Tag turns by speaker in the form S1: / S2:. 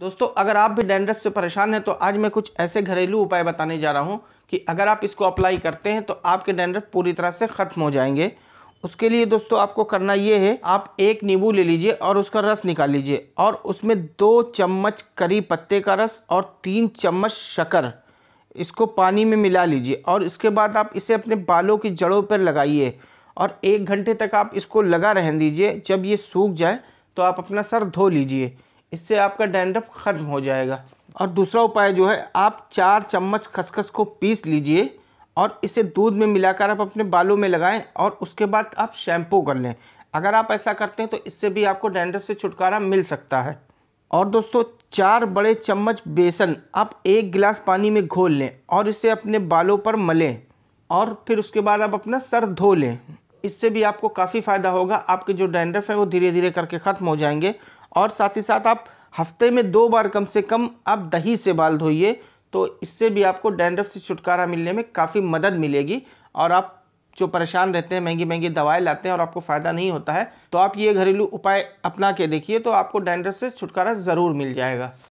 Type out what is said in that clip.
S1: दोस्तों अगर आप भी डैंड्रफ से परेशान हैं तो आज मैं कुछ ऐसे घरेलू उपाय बताने जा रहा हूं कि अगर आप इसको अप्लाई करते हैं तो आपके डैंड्रफ पूरी तरह से ख़त्म हो जाएंगे उसके लिए दोस्तों आपको करना ये है आप एक नींबू ले लीजिए और उसका रस निकाल लीजिए और उसमें दो चम्मच करी पत्ते का रस और तीन चम्मच शकर इसको पानी में मिला लीजिए और इसके बाद आप इसे अपने बालों की जड़ों पर लगाइए और एक घंटे तक आप इसको लगा रहने दीजिए जब ये सूख जाए तो आप अपना सर धो लीजिए इससे आपका डैंड्रफ ख़त्म हो जाएगा और दूसरा उपाय जो है आप चार चम्मच खसखस को पीस लीजिए और इसे दूध में मिलाकर आप अपने बालों में लगाएं और उसके बाद आप शैम्पू कर लें अगर आप ऐसा करते हैं तो इससे भी आपको डैंड्रफ से छुटकारा मिल सकता है और दोस्तों चार बड़े चम्मच बेसन आप एक गिलास पानी में घोल लें और इसे अपने बालों पर मलें और फिर उसके बाद आप अपना सर धो लें इससे भी आपको काफ़ी फ़ायदा होगा आपके जो डैंड्रफ है वो धीरे धीरे करके ख़त्म हो जाएंगे और साथ ही साथ आप हफ्ते में दो बार कम से कम आप दही से बाल धोइए तो इससे भी आपको डैंड्रफ से छुटकारा मिलने में काफ़ी मदद मिलेगी और आप जो परेशान रहते हैं महंगी महंगी दवाएं लाते हैं और आपको फ़ायदा नहीं होता है तो आप ये घरेलू उपाय अपना के देखिए तो आपको डैंड्रफ से छुटकारा ज़रूर मिल जाएगा